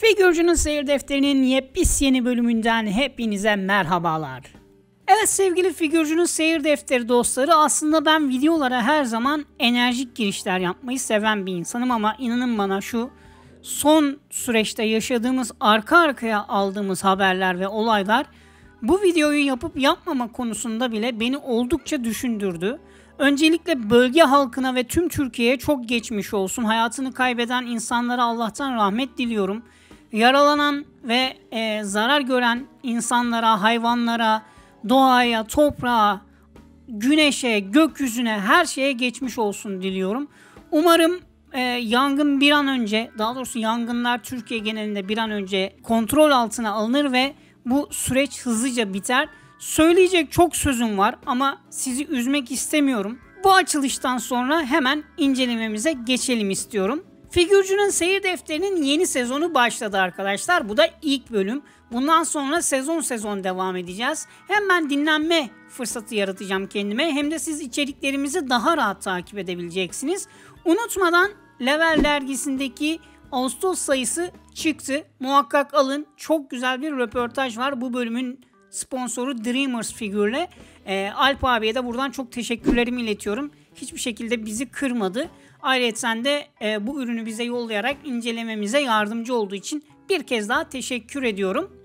Figürcünün Seyir Defteri'nin yepis yeni bölümünden hepinize merhabalar. Evet sevgili Figürcünün Seyir Defteri dostları aslında ben videolara her zaman enerjik girişler yapmayı seven bir insanım ama inanın bana şu son süreçte yaşadığımız arka arkaya aldığımız haberler ve olaylar bu videoyu yapıp yapmama konusunda bile beni oldukça düşündürdü. Öncelikle bölge halkına ve tüm Türkiye'ye çok geçmiş olsun. Hayatını kaybeden insanlara Allah'tan rahmet diliyorum yaralanan ve e, zarar gören insanlara, hayvanlara, doğaya, toprağa, güneşe, gökyüzüne, her şeye geçmiş olsun diliyorum. Umarım e, yangın bir an önce, daha doğrusu yangınlar Türkiye genelinde bir an önce kontrol altına alınır ve bu süreç hızlıca biter. Söyleyecek çok sözüm var ama sizi üzmek istemiyorum. Bu açılıştan sonra hemen incelememize geçelim istiyorum. Figürcünün seyir defterinin yeni sezonu başladı arkadaşlar. Bu da ilk bölüm. Bundan sonra sezon sezon devam edeceğiz. Hem ben dinlenme fırsatı yaratacağım kendime hem de siz içeriklerimizi daha rahat takip edebileceksiniz. Unutmadan Level dergisindeki Ağustos sayısı çıktı. Muhakkak alın. Çok güzel bir röportaj var bu bölümün sponsoru Dreamers figürle. E, Alp abiye de buradan çok teşekkürlerimi iletiyorum hiçbir şekilde bizi kırmadı. Ayrıca de e, bu ürünü bize yollayarak incelememize yardımcı olduğu için bir kez daha teşekkür ediyorum.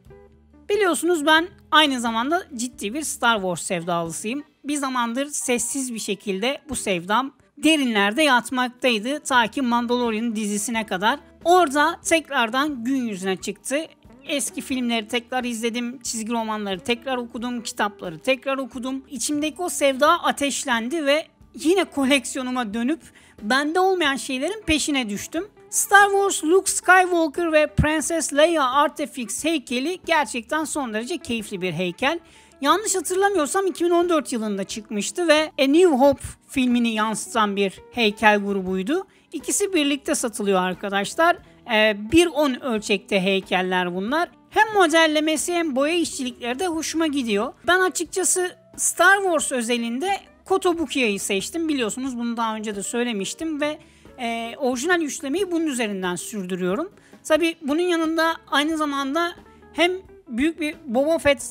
Biliyorsunuz ben aynı zamanda ciddi bir Star Wars sevdalısıyım. Bir zamandır sessiz bir şekilde bu sevdam derinlerde yatmaktaydı ta ki Mandalorian dizisine kadar. Orada tekrardan gün yüzüne çıktı. Eski filmleri tekrar izledim, çizgi romanları tekrar okudum, kitapları tekrar okudum. İçimdeki o sevda ateşlendi ve yine koleksiyonuma dönüp bende olmayan şeylerin peşine düştüm. Star Wars Luke Skywalker ve Princess Leia Artifix heykeli gerçekten son derece keyifli bir heykel. Yanlış hatırlamıyorsam 2014 yılında çıkmıştı ve A New Hope filmini yansıtan bir heykel grubuydu. İkisi birlikte satılıyor arkadaşlar. Ee, 1.10 ölçekte heykeller bunlar. Hem modellemesi hem boya işçilikleri de hoşuma gidiyor. Ben açıkçası Star Wars özelinde Kotobuki'yi seçtim. Biliyorsunuz bunu daha önce de söylemiştim ve e, orijinal üçlemeyi bunun üzerinden sürdürüyorum. Tabi bunun yanında aynı zamanda hem büyük bir Boba Fett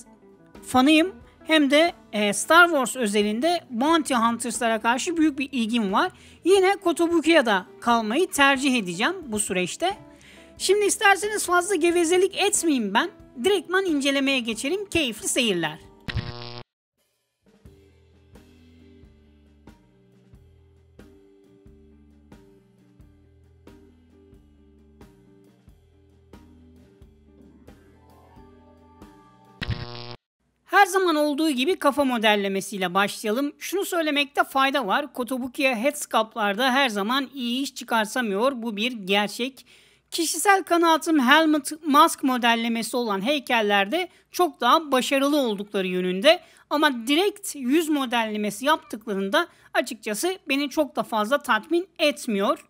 fanıyım hem de e, Star Wars özelinde Bounty Hunters'lara karşı büyük bir ilgim var. Yine Kotobuki'ye da kalmayı tercih edeceğim bu süreçte. Şimdi isterseniz fazla gevezelik etmeyeyim ben. Direktman incelemeye geçelim. Keyifli seyirler. Her zaman olduğu gibi kafa modellemesiyle başlayalım. Şunu söylemekte fayda var. Kotobukiya headscaplarda her zaman iyi iş çıkarsamıyor. Bu bir gerçek. Kişisel kanaatim helmet mask modellemesi olan heykellerde çok daha başarılı oldukları yönünde. Ama direkt yüz modellemesi yaptıklarında açıkçası beni çok da fazla tatmin etmiyor.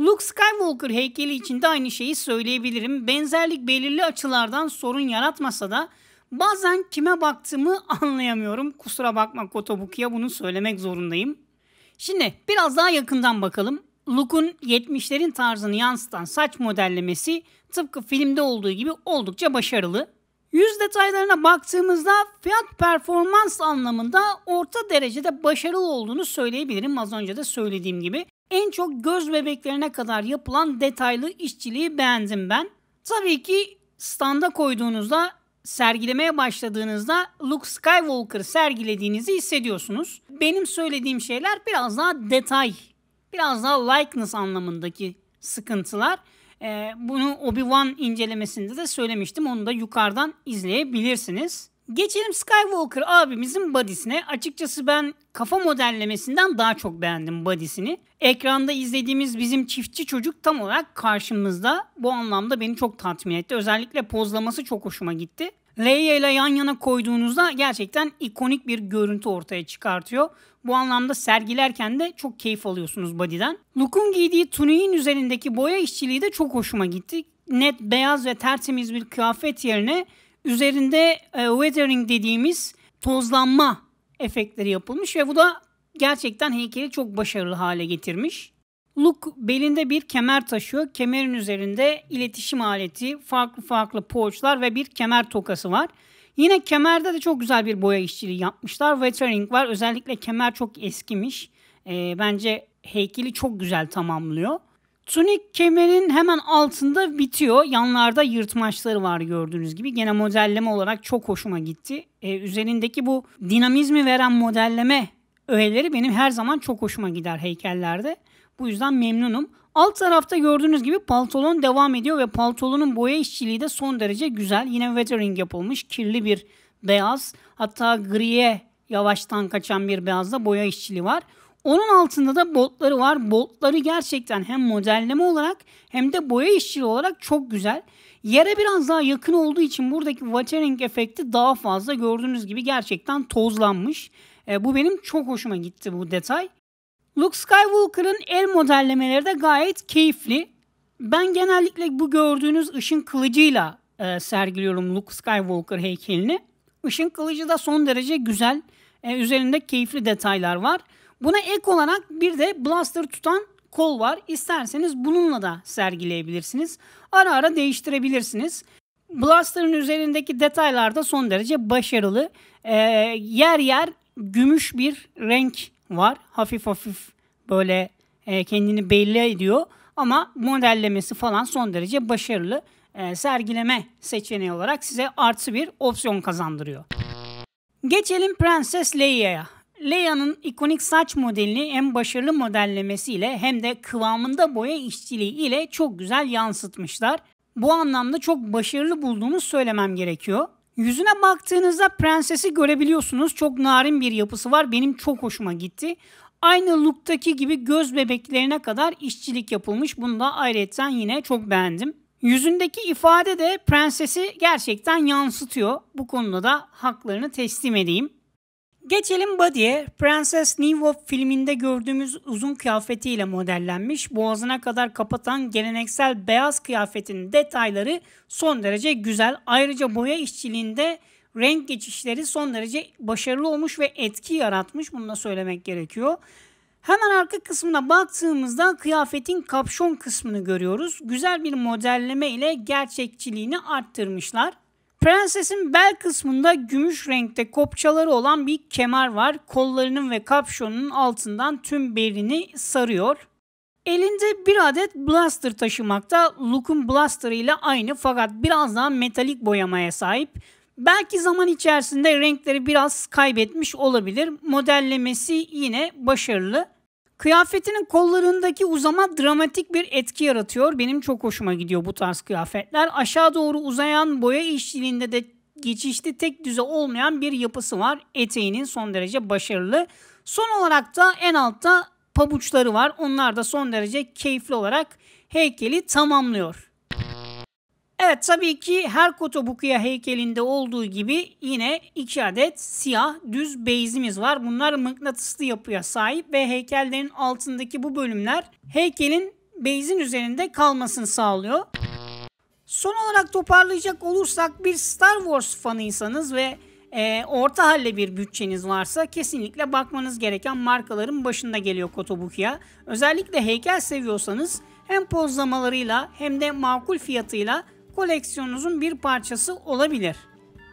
Luke Skywalker heykeli için de aynı şeyi söyleyebilirim. Benzerlik belirli açılardan sorun yaratmasa da Bazen kime baktığımı anlayamıyorum. Kusura bakma Kotobuki'ye bunu söylemek zorundayım. Şimdi biraz daha yakından bakalım. Look'un 70'lerin tarzını yansıtan saç modellemesi tıpkı filmde olduğu gibi oldukça başarılı. Yüz detaylarına baktığımızda fiyat performans anlamında orta derecede başarılı olduğunu söyleyebilirim az önce de söylediğim gibi. En çok göz bebeklerine kadar yapılan detaylı işçiliği beğendim ben. Tabii ki standa koyduğunuzda sergilemeye başladığınızda Luke Skywalker sergilediğinizi hissediyorsunuz. Benim söylediğim şeyler biraz daha detay, biraz daha likeness anlamındaki sıkıntılar. Ee, bunu Obi-Wan incelemesinde de söylemiştim. Onu da yukarıdan izleyebilirsiniz. Geçelim Skywalker abimizin badisine. Açıkçası ben kafa modellemesinden daha çok beğendim badisini. Ekranda izlediğimiz bizim çiftçi çocuk tam olarak karşımızda. Bu anlamda beni çok tatmin etti. Özellikle pozlaması çok hoşuma gitti. Leia ile yan yana koyduğunuzda gerçekten ikonik bir görüntü ortaya çıkartıyor. Bu anlamda sergilerken de çok keyif alıyorsunuz body'den. Luke'un giydiği tuniğin üzerindeki boya işçiliği de çok hoşuma gitti. Net beyaz ve tertemiz bir kıyafet yerine üzerinde e, weathering dediğimiz tozlanma efektleri yapılmış ve bu da gerçekten heykeli çok başarılı hale getirmiş. Luke belinde bir kemer taşıyor. Kemerin üzerinde iletişim aleti, farklı farklı poğaçlar ve bir kemer tokası var. Yine kemerde de çok güzel bir boya işçiliği yapmışlar. Weathering var. Özellikle kemer çok eskimiş. E, bence heykeli çok güzel tamamlıyor. Tunik kemerin hemen altında bitiyor. Yanlarda yırtmaçları var gördüğünüz gibi. Gene modelleme olarak çok hoşuma gitti. E, üzerindeki bu dinamizmi veren modelleme öğeleri benim her zaman çok hoşuma gider heykellerde. Bu yüzden memnunum. Alt tarafta gördüğünüz gibi paltolon devam ediyor ve paltolonun boya işçiliği de son derece güzel. Yine weathering yapılmış kirli bir beyaz hatta griye yavaştan kaçan bir beyazda boya işçiliği var. Onun altında da botları var. Botları gerçekten hem modelleme olarak hem de boya işçiliği olarak çok güzel. Yere biraz daha yakın olduğu için buradaki watering efekti daha fazla. Gördüğünüz gibi gerçekten tozlanmış. E, bu benim çok hoşuma gitti bu detay. Luke Skywalker'ın el modellemeleri de gayet keyifli. Ben genellikle bu gördüğünüz ışın kılıcıyla e, sergiliyorum Luke Skywalker heykelini. Işın kılıcı da son derece güzel. E, üzerinde keyifli detaylar var. Buna ek olarak bir de blaster tutan kol var. İsterseniz bununla da sergileyebilirsiniz. Ara ara değiştirebilirsiniz. Blaster'ın üzerindeki detaylar da son derece başarılı. E, yer yer gümüş bir renk var. Hafif hafif böyle e, kendini belli ediyor ama modellemesi falan son derece başarılı. E, sergileme seçeneği olarak size artı bir opsiyon kazandırıyor. Geçelim Prenses Leia'ya. Leia'nın ikonik saç modelini hem başarılı modellemesiyle hem de kıvamında boya işçiliği ile çok güzel yansıtmışlar. Bu anlamda çok başarılı bulduğumu söylemem gerekiyor. Yüzüne baktığınızda prensesi görebiliyorsunuz. Çok narin bir yapısı var. Benim çok hoşuma gitti. Aynı looktaki gibi göz bebeklerine kadar işçilik yapılmış. Bunu da ayrıca yine çok beğendim. Yüzündeki ifade de prensesi gerçekten yansıtıyor. Bu konuda da haklarını teslim edeyim. Geçelim body'e. Princess New Hope filminde gördüğümüz uzun kıyafetiyle modellenmiş, boğazına kadar kapatan geleneksel beyaz kıyafetin detayları son derece güzel. Ayrıca boya işçiliğinde renk geçişleri son derece başarılı olmuş ve etki yaratmış. Bunu da söylemek gerekiyor. Hemen arka kısmına baktığımızda kıyafetin kapşon kısmını görüyoruz. Güzel bir modelleme ile gerçekçiliğini arttırmışlar. Prensesin bel kısmında gümüş renkte kopçaları olan bir kemer var. Kollarının ve kapşonunun altından tüm belini sarıyor. Elinde bir adet blaster taşımakta. Luke'un blaster ile aynı fakat biraz daha metalik boyamaya sahip. Belki zaman içerisinde renkleri biraz kaybetmiş olabilir. Modellemesi yine başarılı. Kıyafetinin kollarındaki uzama dramatik bir etki yaratıyor. Benim çok hoşuma gidiyor bu tarz kıyafetler. Aşağı doğru uzayan boya işçiliğinde de geçişli tek düze olmayan bir yapısı var. Eteğinin son derece başarılı. Son olarak da en altta pabuçları var. Onlar da son derece keyifli olarak heykeli tamamlıyor. Evet tabii ki her Kotobukiya heykelinde olduğu gibi yine iki adet siyah düz bezimiz var. Bunlar mıknatıslı yapıya sahip ve heykellerin altındaki bu bölümler heykelin bezin üzerinde kalmasını sağlıyor. Son olarak toparlayacak olursak bir Star Wars fanıysanız ve e, orta halli bir bütçeniz varsa kesinlikle bakmanız gereken markaların başında geliyor Kotobukiya. Özellikle heykel seviyorsanız hem pozlamalarıyla hem de makul fiyatıyla koleksiyonunuzun bir parçası olabilir.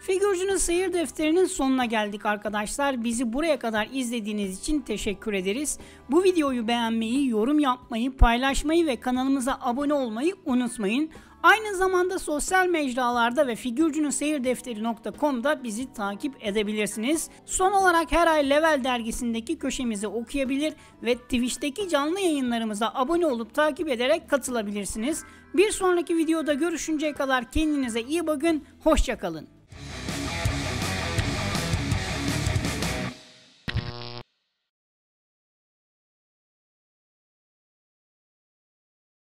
Figürcünün seyir defterinin sonuna geldik arkadaşlar. Bizi buraya kadar izlediğiniz için teşekkür ederiz. Bu videoyu beğenmeyi, yorum yapmayı, paylaşmayı ve kanalımıza abone olmayı unutmayın. Aynı zamanda sosyal mecralarda ve figürcünün seyir defteri.com'da bizi takip edebilirsiniz. Son olarak her ay Level dergisindeki köşemizi okuyabilir ve Twitch'teki canlı yayınlarımıza abone olup takip ederek katılabilirsiniz. Bir sonraki videoda görüşünceye kadar kendinize iyi bakın, hoşçakalın.